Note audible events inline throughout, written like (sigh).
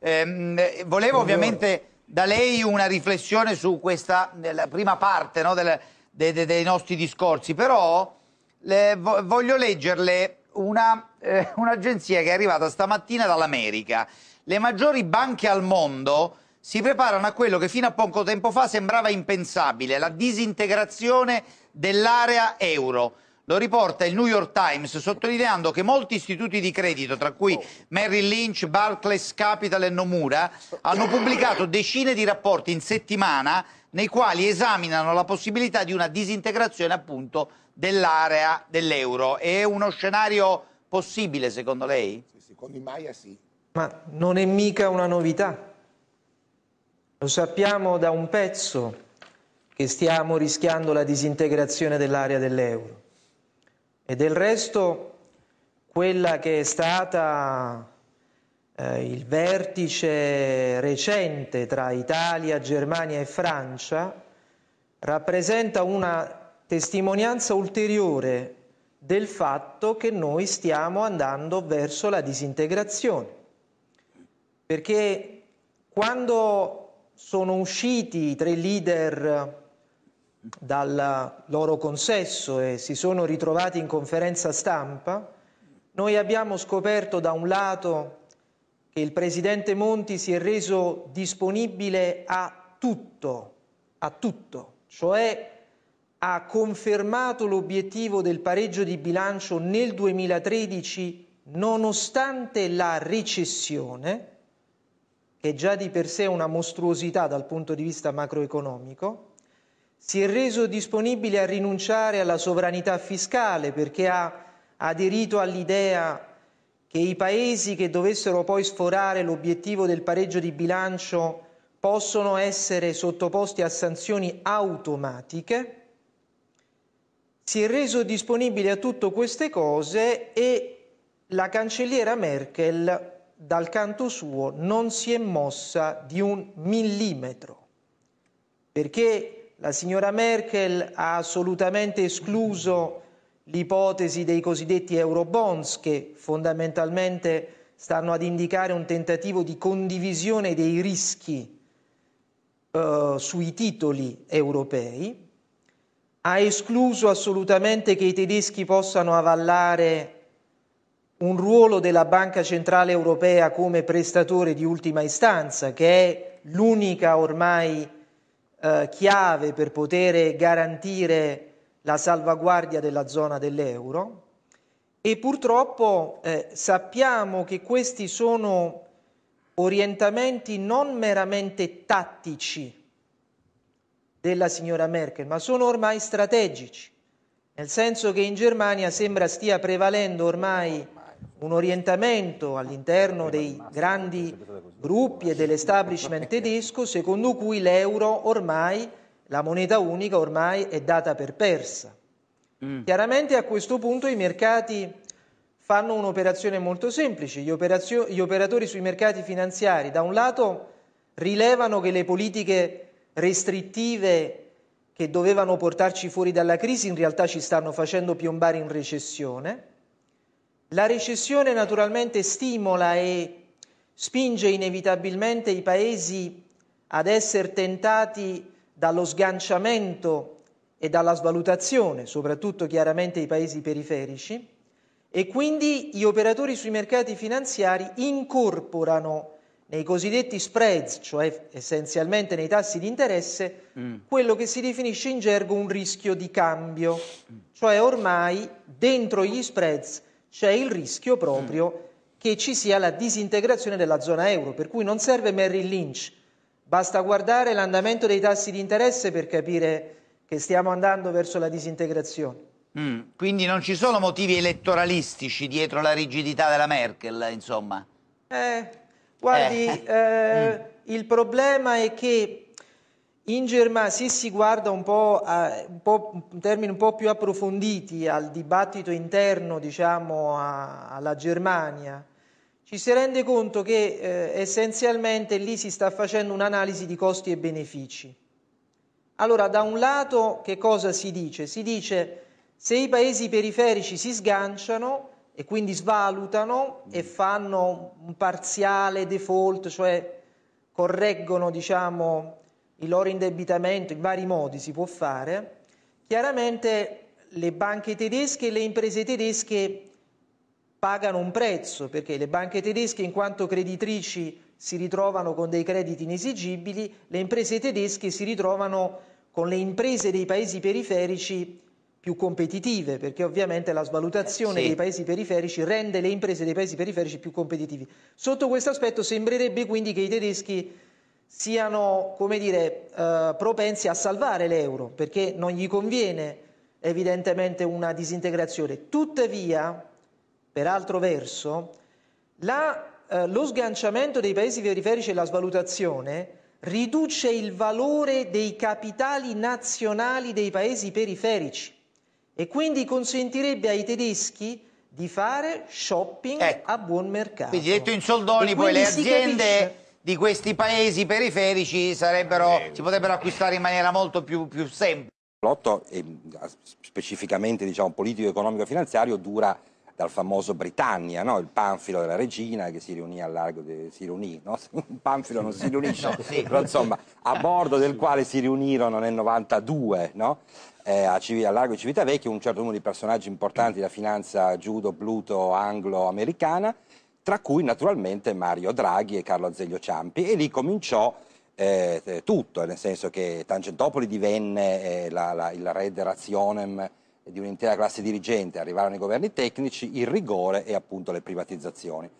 Ehm, volevo ovviamente da lei una riflessione su questa prima parte no, del, de, de, dei nostri discorsi, però le, voglio leggerle una, eh, un'agenzia che è arrivata stamattina dall'America. Le maggiori banche al mondo si preparano a quello che fino a poco tempo fa sembrava impensabile, la disintegrazione dell'area euro. Lo riporta il New York Times sottolineando che molti istituti di credito, tra cui Merrill Lynch, Barclays Capital e Nomura, hanno pubblicato decine di rapporti in settimana nei quali esaminano la possibilità di una disintegrazione appunto dell'area dell'euro. È uno scenario possibile secondo lei? secondo Maia sì. Ma non è mica una novità. Lo sappiamo da un pezzo che stiamo rischiando la disintegrazione dell'area dell'euro. E del resto quella che è stata eh, il vertice recente tra Italia, Germania e Francia rappresenta una testimonianza ulteriore del fatto che noi stiamo andando verso la disintegrazione. Perché quando sono usciti i tre leader dal loro consesso e si sono ritrovati in conferenza stampa, noi abbiamo scoperto da un lato che il Presidente Monti si è reso disponibile a tutto, a tutto, cioè ha confermato l'obiettivo del pareggio di bilancio nel 2013 nonostante la recessione, che già di per sé è una mostruosità dal punto di vista macroeconomico, si è reso disponibile a rinunciare alla sovranità fiscale perché ha aderito all'idea che i paesi che dovessero poi sforare l'obiettivo del pareggio di bilancio possono essere sottoposti a sanzioni automatiche, si è reso disponibile a tutte queste cose e la cancelliera Merkel dal canto suo non si è mossa di un millimetro, perché la signora Merkel ha assolutamente escluso l'ipotesi dei cosiddetti eurobonds che fondamentalmente stanno ad indicare un tentativo di condivisione dei rischi eh, sui titoli europei, ha escluso assolutamente che i tedeschi possano avallare un ruolo della Banca Centrale Europea come prestatore di ultima istanza, che è l'unica ormai eh, chiave per poter garantire la salvaguardia della zona dell'euro e purtroppo eh, sappiamo che questi sono orientamenti non meramente tattici della signora Merkel, ma sono ormai strategici, nel senso che in Germania sembra stia prevalendo ormai un orientamento all'interno dei grandi gruppi e dell'establishment tedesco secondo cui l'euro ormai, la moneta unica ormai è data per persa. Mm. Chiaramente a questo punto i mercati fanno un'operazione molto semplice, gli, operazio- gli operatori sui mercati finanziari da un lato rilevano che le politiche restrittive che dovevano portarci fuori dalla crisi in realtà ci stanno facendo piombare in recessione la recessione naturalmente stimola e spinge inevitabilmente i paesi ad essere tentati dallo sganciamento e dalla svalutazione, soprattutto chiaramente i paesi periferici, e quindi gli operatori sui mercati finanziari incorporano nei cosiddetti spreads, cioè essenzialmente nei tassi di interesse, mm. quello che si definisce in gergo un rischio di cambio, mm. cioè ormai dentro gli spreads c'è il rischio proprio mm. che ci sia la disintegrazione della zona euro, per cui non serve Merrill Lynch, basta guardare l'andamento dei tassi di interesse per capire che stiamo andando verso la disintegrazione. Mm, quindi non ci sono motivi elettoralistici dietro la rigidità della Merkel, insomma? Eh, guardi, eh. Eh, mm. il problema è che in Germania, se si guarda un po', a, un po' in termini un po' più approfonditi al dibattito interno, diciamo, a, alla Germania, ci si rende conto che eh, essenzialmente lì si sta facendo un'analisi di costi e benefici. Allora, da un lato, che cosa si dice? Si dice se i paesi periferici si sganciano e quindi svalutano e mm. fanno un parziale default, cioè correggono, diciamo, il loro indebitamento in vari modi si può fare, chiaramente le banche tedesche e le imprese tedesche pagano un prezzo perché le banche tedesche in quanto creditrici si ritrovano con dei crediti inesigibili, le imprese tedesche si ritrovano con le imprese dei paesi periferici più competitive, perché ovviamente la svalutazione eh, sì. dei paesi periferici rende le imprese dei paesi periferici più competitive. Sotto questo aspetto sembrerebbe quindi che i tedeschi siano come dire, eh, propensi a salvare l'euro, perché non gli conviene evidentemente una disintegrazione. Tuttavia, per altro verso, la, eh, lo sganciamento dei paesi periferici e la svalutazione riduce il valore dei capitali nazionali dei paesi periferici e quindi consentirebbe ai tedeschi di fare shopping ecco. a buon mercato. Quindi detto in soldoni, poi le aziende di questi paesi periferici sarebbero, eh, si potrebbero acquistare in maniera molto più, più semplice. L'otto, eh, specificamente diciamo, politico, economico e finanziario, dura dal famoso Britannia, no? il panfilo della regina che si riunì al largo, de... si riunì, no? un (laughs) panfilo non si riunisce, (laughs) però insomma a bordo del quale si riunirono nel 92 no? eh, a Civ- al largo di Civitavecchia un certo numero di personaggi importanti della finanza judo, pluto, anglo-americana tra cui naturalmente Mario Draghi e Carlo Azeglio Ciampi e lì cominciò eh, eh tutto, eh, nel senso che Tangentopoli divenne eh, la, la, il red razionem di un'intera classe dirigente, arrivarono i governi tecnici, il rigore e appunto le privatizzazioni.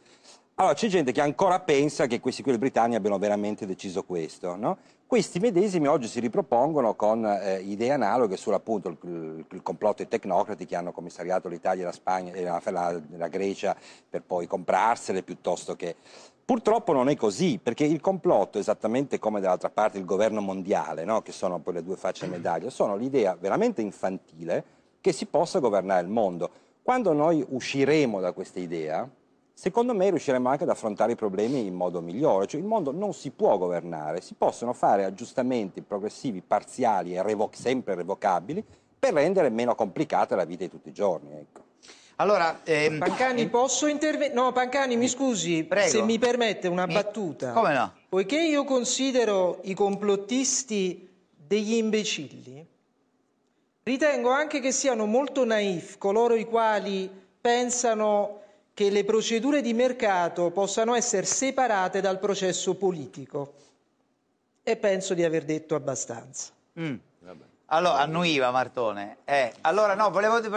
Allora, c'è gente che ancora pensa che questi qui del Britannia abbiano veramente deciso questo, no? Questi medesimi oggi si ripropongono con eh, idee analoghe sull'appunto il, il, complotto dei tecnocrati che hanno commissariato l'Italia e la Spagna e eh, la, la, la Grecia per poi comprarsele piuttosto che... Purtroppo non è così, perché il complotto, esattamente come dall'altra parte il governo mondiale, no? che sono poi le due facce a medaglia, sono l'idea veramente infantile che si possa governare il mondo. Quando noi usciremo da questa idea, secondo me riusciremo anche ad affrontare i problemi in modo migliore, cioè il mondo non si può governare, si possono fare aggiustamenti progressivi, parziali e revo sempre revocabili per rendere meno complicata la vita di tutti i giorni. Ecco. Allora, ehm, Pancani, eh, posso intervenire? No, Pancani, mi eh, scusi, Prego. se mi permette una mi... Eh, battuta. Come no? Poiché io considero i complottisti degli imbecilli, ritengo anche che siano molto naif coloro i quali pensano che le procedure di mercato possano essere separate dal processo politico. E penso di aver detto abbastanza. Mm. Allora, annuiva Martone. Eh, allora no, volevo...